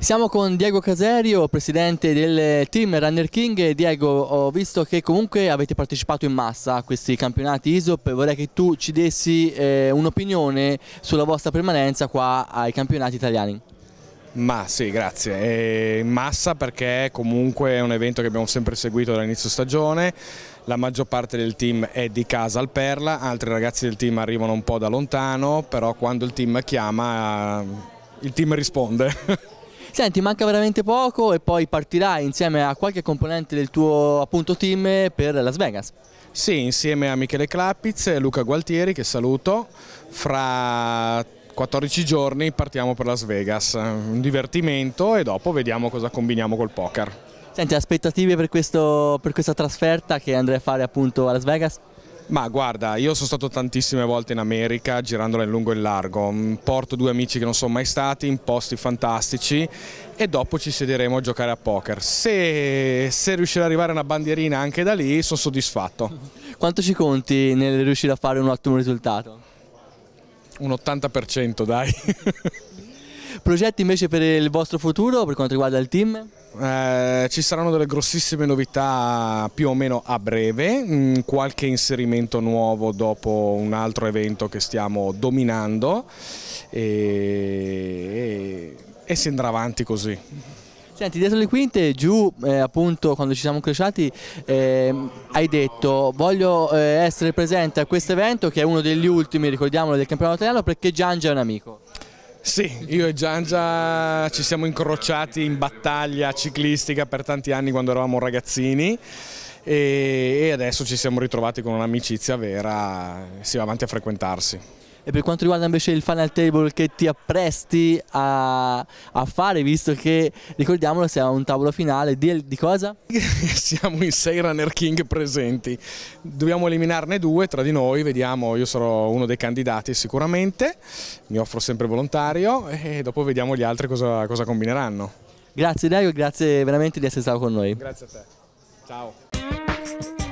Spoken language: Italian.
Siamo con Diego Caserio, presidente del team Runner King. Diego, ho visto che comunque avete partecipato in massa a questi campionati ISOP vorrei che tu ci dessi eh, un'opinione sulla vostra permanenza qua ai campionati italiani. Ma sì, grazie. In massa perché comunque è un evento che abbiamo sempre seguito dall'inizio stagione, la maggior parte del team è di casa al Perla, altri ragazzi del team arrivano un po' da lontano, però quando il team chiama eh, il team risponde. Senti, manca veramente poco e poi partirai insieme a qualche componente del tuo appunto, team per Las Vegas. Sì, insieme a Michele Clappiz e Luca Gualtieri che saluto, fra 14 giorni partiamo per Las Vegas, un divertimento e dopo vediamo cosa combiniamo col poker. Senti, aspettative per, questo, per questa trasferta che andrei a fare appunto a Las Vegas? Ma guarda, io sono stato tantissime volte in America girandola in lungo e in largo, mm, porto due amici che non sono mai stati in posti fantastici e dopo ci siederemo a giocare a poker. Se, se riuscirà ad arrivare una bandierina anche da lì sono soddisfatto. Quanto ci conti nel riuscire a fare un ottimo risultato? Un 80% dai. Progetti invece per il vostro futuro per quanto riguarda il team? Eh, ci saranno delle grossissime novità più o meno a breve, mm, qualche inserimento nuovo dopo un altro evento che stiamo dominando e, e, e si andrà avanti così. Senti, dietro le quinte, giù eh, appunto quando ci siamo incrociati, eh, hai detto voglio eh, essere presente a questo evento che è uno degli ultimi, ricordiamolo, del campionato italiano perché Giangia è un amico. Sì, io e Giangia ci siamo incrociati in battaglia ciclistica per tanti anni quando eravamo ragazzini e adesso ci siamo ritrovati con un'amicizia vera e si va avanti a frequentarsi. E per quanto riguarda invece il final table che ti appresti a, a fare, visto che ricordiamolo, siamo a un tavolo finale di, di cosa? siamo in sei runner king presenti. Dobbiamo eliminarne due tra di noi, vediamo, io sarò uno dei candidati sicuramente, mi offro sempre volontario e dopo vediamo gli altri cosa, cosa combineranno. Grazie Dario, grazie veramente di essere stato con noi. Grazie a te. Ciao.